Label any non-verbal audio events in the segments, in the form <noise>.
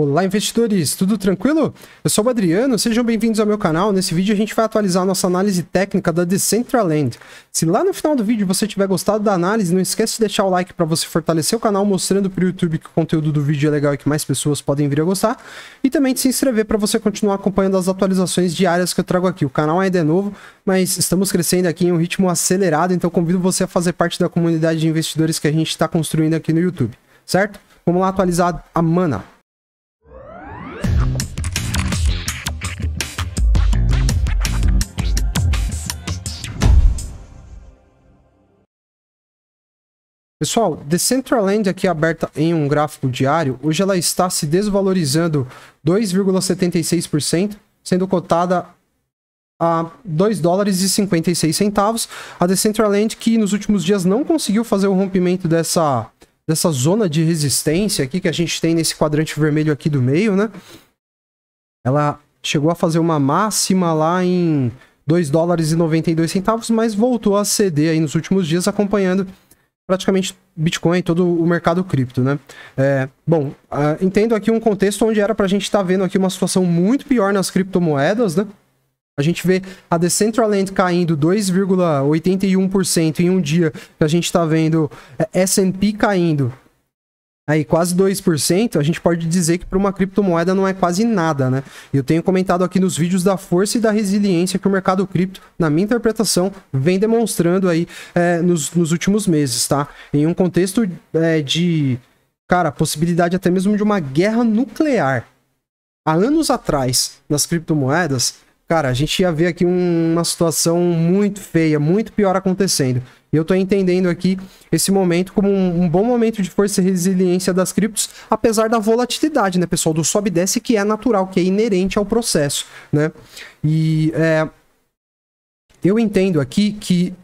Olá, investidores! Tudo tranquilo? Eu sou o Adriano, sejam bem-vindos ao meu canal. Nesse vídeo a gente vai atualizar a nossa análise técnica da Decentraland. Se lá no final do vídeo você tiver gostado da análise, não esquece de deixar o like para você fortalecer o canal, mostrando para o YouTube que o conteúdo do vídeo é legal e que mais pessoas podem vir a gostar. E também de se inscrever para você continuar acompanhando as atualizações diárias que eu trago aqui. O canal ainda é novo, mas estamos crescendo aqui em um ritmo acelerado, então convido você a fazer parte da comunidade de investidores que a gente está construindo aqui no YouTube, certo? Vamos lá atualizar a mana. Pessoal, Decentraland aqui aberta em um gráfico diário, hoje ela está se desvalorizando 2,76%, sendo cotada a 2 dólares e 56 centavos. A Decentraland que nos últimos dias não conseguiu fazer o rompimento dessa, dessa zona de resistência aqui que a gente tem nesse quadrante vermelho aqui do meio, né? Ela chegou a fazer uma máxima lá em 2 dólares e 92 centavos, mas voltou a ceder aí nos últimos dias acompanhando praticamente Bitcoin, todo o mercado cripto, né? É, bom, uh, entendo aqui um contexto onde era para a gente estar tá vendo aqui uma situação muito pior nas criptomoedas, né? A gente vê a Decentraland caindo 2,81% em um dia, que a gente está vendo é, S&P caindo aí quase 2%, a gente pode dizer que para uma criptomoeda não é quase nada, né? Eu tenho comentado aqui nos vídeos da força e da resiliência que o mercado cripto, na minha interpretação, vem demonstrando aí é, nos, nos, últimos meses, tá? Em um contexto é, de, cara, possibilidade até mesmo de uma guerra nuclear. Há anos atrás, nas criptomoedas, cara, a gente ia ver aqui um, uma situação muito feia, muito pior acontecendo. E eu estou entendendo aqui esse momento como um, um, bom momento de força e resiliência das criptos, apesar da volatilidade, né, pessoal? Do sobe e desce que é natural, que é inerente ao processo, né? E é, eu entendo aqui que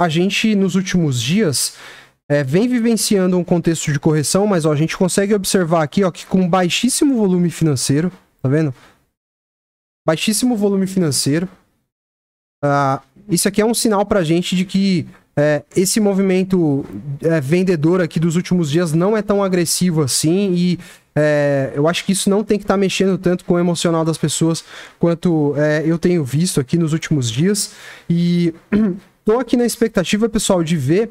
a gente, nos últimos dias, é, vem vivenciando um contexto de correção, mas ó, a gente consegue observar aqui ó, que com baixíssimo volume financeiro, tá vendo? baixíssimo volume financeiro. Uh, isso aqui é um sinal para a gente de que é, esse movimento é, vendedor aqui dos últimos dias não é tão agressivo assim e é, eu acho que isso não tem que estar tá mexendo tanto com o emocional das pessoas quanto é, eu tenho visto aqui nos últimos dias e <clears throat> tô aqui na expectativa pessoal de ver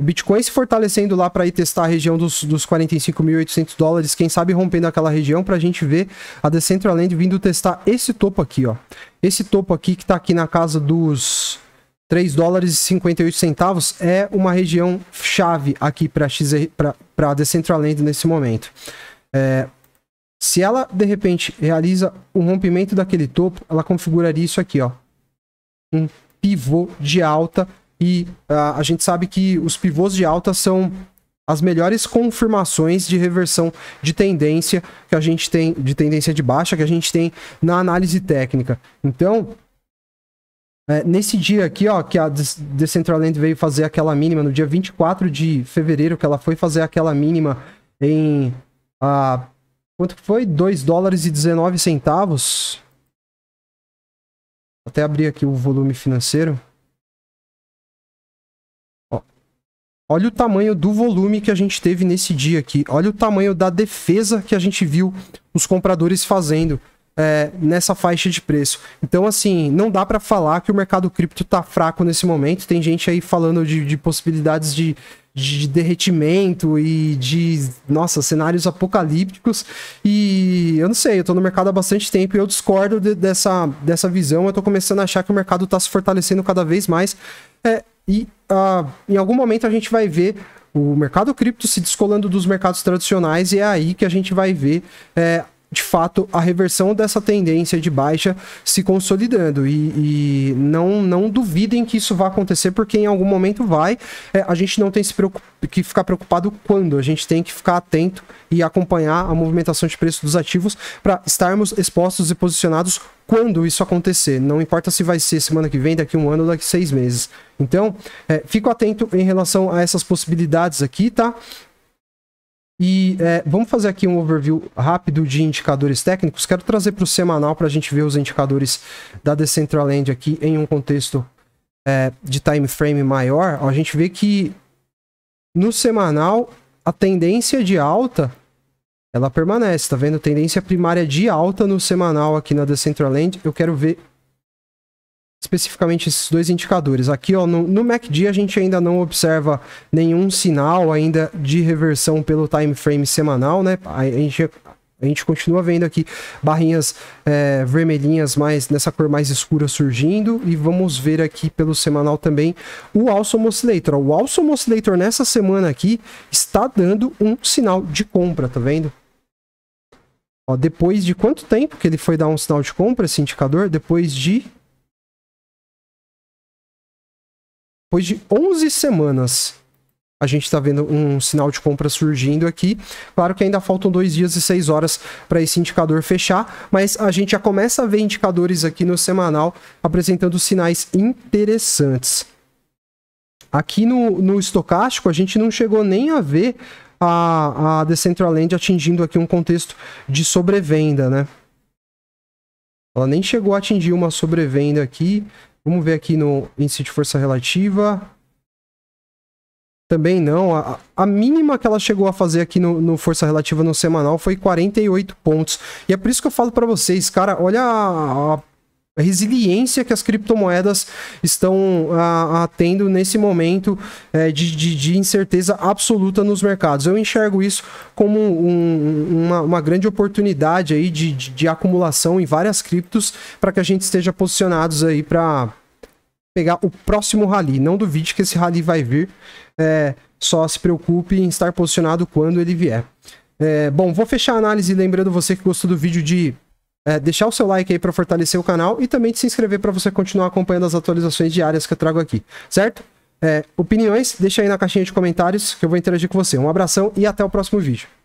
o Bitcoin se fortalecendo lá para ir testar a região dos, dos 45.800 dólares, quem sabe rompendo aquela região para a gente ver a Decentraland vindo testar esse topo aqui, ó. Esse topo aqui que está aqui na casa dos 3 dólares e 58 centavos é uma região chave aqui para para Decentraland nesse momento. É, se ela de repente realiza o um rompimento daquele topo, ela configuraria isso aqui, ó. Um pivô de alta e a, ah, a gente sabe que os pivôs de alta são as melhores confirmações de reversão de tendência que a gente tem, de tendência de baixa que a gente tem na análise técnica. Então, é, nesse dia aqui, ó, que a Decentraland veio fazer aquela mínima, no dia 24 de fevereiro, que ela foi fazer aquela mínima em. Ah, quanto foi? 2 dólares e 19 centavos. Até abrir aqui o volume financeiro. Olha o tamanho do volume que a gente teve nesse dia aqui. Olha o tamanho da defesa que a gente viu os compradores fazendo é, nessa faixa de preço. Então, assim, não dá para falar que o mercado cripto tá fraco nesse momento. Tem gente aí falando de, de possibilidades de, de, derretimento e de, nossa, cenários apocalípticos. E eu não sei, eu tô no mercado há bastante tempo e eu discordo de, dessa, dessa visão. Eu tô começando a achar que o mercado tá se fortalecendo cada vez mais. E uh, em algum momento a gente vai ver o mercado cripto se descolando dos mercados tradicionais e é aí que a gente vai ver é, de fato a reversão dessa tendência de baixa se consolidando e, e, não, não duvidem que isso vai acontecer porque em algum momento vai é, a gente não tem que ficar preocupado quando a gente tem que ficar atento e acompanhar a movimentação de preço dos ativos para estarmos expostos e posicionados quando isso acontecer não importa se vai ser semana que vem daqui um ano daqui seis meses então é, fico atento em relação a essas possibilidades aqui tá e é, vamos fazer aqui um overview rápido de indicadores técnicos. Quero trazer para o semanal para a gente ver os indicadores da Decentraland aqui em um contexto é, de time frame maior. Ó, a gente vê que no semanal a tendência de alta ela permanece, tá vendo? Tendência primária de alta no semanal aqui na Decentraland. Eu quero ver especificamente esses dois indicadores. Aqui ó, no, no MACD a gente ainda não observa nenhum sinal ainda de reversão pelo time frame semanal, né? A, a gente a gente continua vendo aqui barrinhas é, vermelhinhas mais nessa cor mais escura surgindo e vamos ver aqui pelo semanal também o Awesome Oscillator. O Awesome Oscillator nessa semana aqui está dando um sinal de compra, tá vendo? Ó, depois de quanto tempo que ele foi dar um sinal de compra esse indicador? Depois de Depois de 11 semanas, a gente está vendo um sinal de compra surgindo aqui. Claro que ainda faltam dois dias e seis horas para esse indicador fechar, mas a gente já começa a ver indicadores aqui no semanal apresentando sinais interessantes. Aqui no, no estocástico, a gente não chegou nem a ver a, a Decentraland atingindo aqui um contexto de sobrevenda, né? Ela nem chegou a atingir uma sobrevenda aqui. Vamos ver aqui no índice de força relativa. Também não. A, a, mínima que ela chegou a fazer aqui no, no, Força Relativa no semanal foi 48 pontos. E é por isso que eu falo para vocês, cara, olha a, a a resiliência que as criptomoedas estão a, ah, a ah, tendo nesse momento é, de, de, de, incerteza absoluta nos mercados. Eu enxergo isso como um, uma, uma, grande oportunidade aí de, de, de acumulação em várias criptos para que a gente esteja posicionados aí para pegar o próximo rally. Não duvide que esse rally vai vir. É, só se preocupe em estar posicionado quando ele vier. É, bom, vou fechar a análise lembrando você que gostou do vídeo de é, deixar o seu like aí para fortalecer o canal e também se inscrever para você continuar acompanhando as atualizações diárias que eu trago aqui, certo? É, opiniões, deixa aí na caixinha de comentários que eu vou interagir com você. Um abração e até o próximo vídeo.